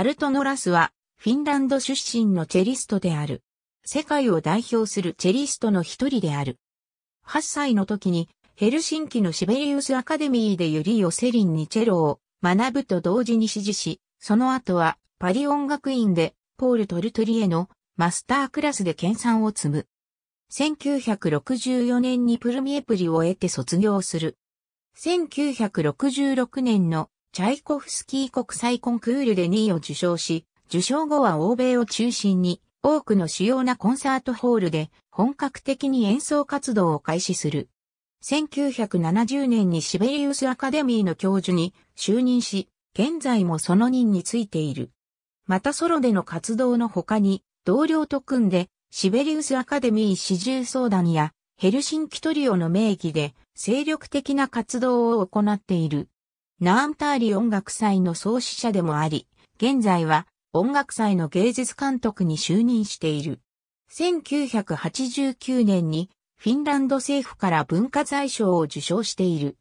アルトノラスは、フィンランド出身のチェリストである。世界を代表するチェリストの一人である。8歳の時に、ヘルシンキのシベリウスアカデミーでユリオセリンにチェロを学ぶと同時に指示し、その後はパリ音楽院でポール・トルトリエのマスタークラスで研鑽を積む。1964年にプルミエプリを得て卒業する。1966年のチャイコフスキー国際コンクールで2位を受賞し、受賞後は欧米を中心に多くの主要なコンサートホールで本格的に演奏活動を開始する。1970年にシベリウスアカデミーの教授に就任し、現在もその任についている。またソロでの活動の他に、同僚と組んで、シベリウスアカデミー始終相談や、ヘルシンキトリオの名義で、精力的な活動を行っている。ナーンターリ音楽祭の創始者でもあり、現在は音楽祭の芸術監督に就任している。1989年にフィンランド政府から文化財賞を受賞している。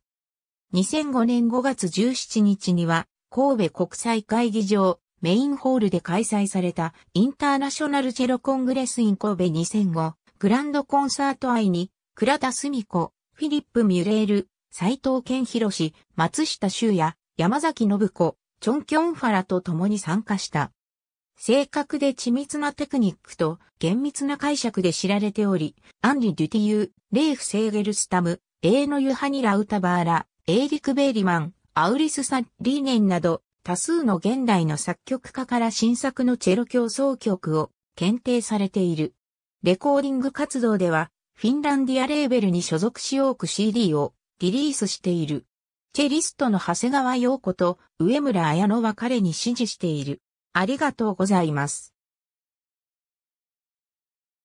2005年5月17日には神戸国際会議場メインホールで開催されたインターナショナルチェロコングレスイン神戸2005グランドコンサート愛に倉田澄子、フィリップ・ミュレール、斎藤健博士、松下修也、山崎信子、チョンキョンファラと共に参加した。正確で緻密なテクニックと厳密な解釈で知られており、アンリ・デュティユー、レーフ・セーゲルスタム、エーノ・ユハニラ・ウタバーラ、エーリク・ベーリマン、アウリス・サッリーネンなど、多数の現代の作曲家から新作のチェロ協奏曲を検定されている。レコーディング活動では、フィンランディアレーベルに所属し多く CD をリリースしている。チェリストの長谷川陽子と上村綾乃は彼に指示している。ありがとうございます。